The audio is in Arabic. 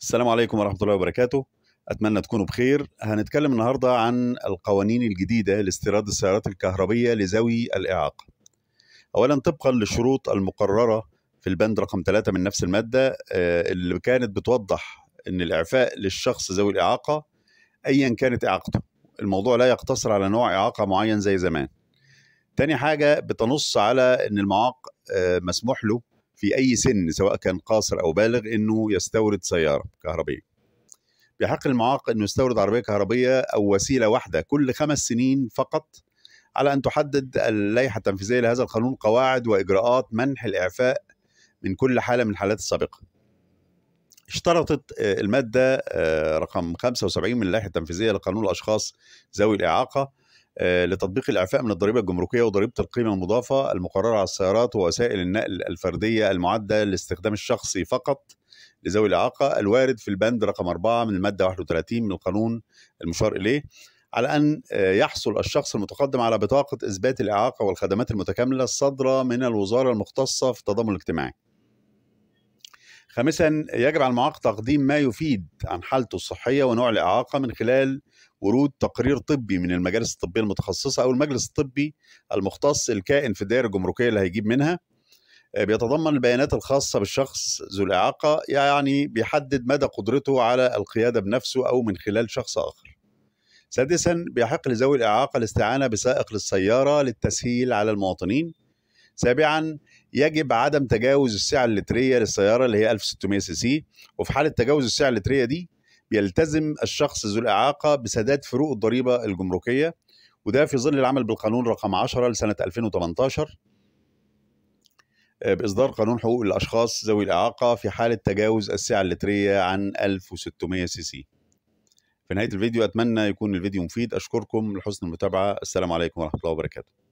السلام عليكم ورحمة الله وبركاته أتمنى تكونوا بخير هنتكلم النهاردة عن القوانين الجديدة لاستيراد السيارات الكهربية لذوي الإعاقة أولا طبقا للشروط المقررة في البند رقم 3 من نفس المادة آه، اللي كانت بتوضح أن الإعفاء للشخص ذوي الإعاقة أيا كانت إعاقته الموضوع لا يقتصر على نوع إعاقة معين زي زمان تاني حاجة بتنص على أن المعاق آه، مسموح له في أي سن سواء كان قاصر أو بالغ أنه يستورد سيارة كهربية بحق المعاق أنه يستورد عربية كهربية أو وسيلة واحدة كل خمس سنين فقط على أن تحدد اللائحة التنفيذية لهذا القانون قواعد وإجراءات منح الإعفاء من كل حالة من الحالات السابقة اشترطت آه، المادة آه، رقم 75 من اللائحة التنفيذية لقانون الأشخاص ذوي الإعاقة آه، لتطبيق الاعفاء من الضريبه الجمركيه وضريبه القيمه المضافه المقرره على السيارات ووسائل النقل الفرديه المعده للاستخدام الشخصي فقط لذوي الاعاقه الوارد في البند رقم 4 من الماده 31 من القانون المشار اليه على أن آه، يحصل الشخص المتقدم على بطاقة إثبات الإعاقة والخدمات المتكاملة الصادرة من الوزارة المختصة في التضامن الاجتماعي خامسا يجب على المعاق تقديم ما يفيد عن حالته الصحيه ونوع الاعاقه من خلال ورود تقرير طبي من المجالس الطبيه المتخصصه او المجلس الطبي المختص الكائن في الدائره الجمركيه اللي هيجيب منها آه، بيتضمن البيانات الخاصه بالشخص ذو الاعاقه يعني بيحدد مدى قدرته على القياده بنفسه او من خلال شخص اخر سادسا بيحق لذوي الاعاقه الاستعانه بسائق للسياره للتسهيل على المواطنين سابعا يجب عدم تجاوز السعة اللترية للسيارة اللي هي 1600 سي سي وفي حالة تجاوز السعة اللترية دي بيلتزم الشخص ذو الإعاقة بسداد فروق الضريبة الجمركية وده في ظل العمل بالقانون رقم 10 لسنة 2018 آه، بإصدار قانون حقوق الأشخاص ذوي الإعاقة في حالة تجاوز السعة اللترية عن 1600 سي سي في نهاية الفيديو أتمنى يكون الفيديو مفيد أشكركم لحسن المتابعة السلام عليكم ورحمة الله وبركاته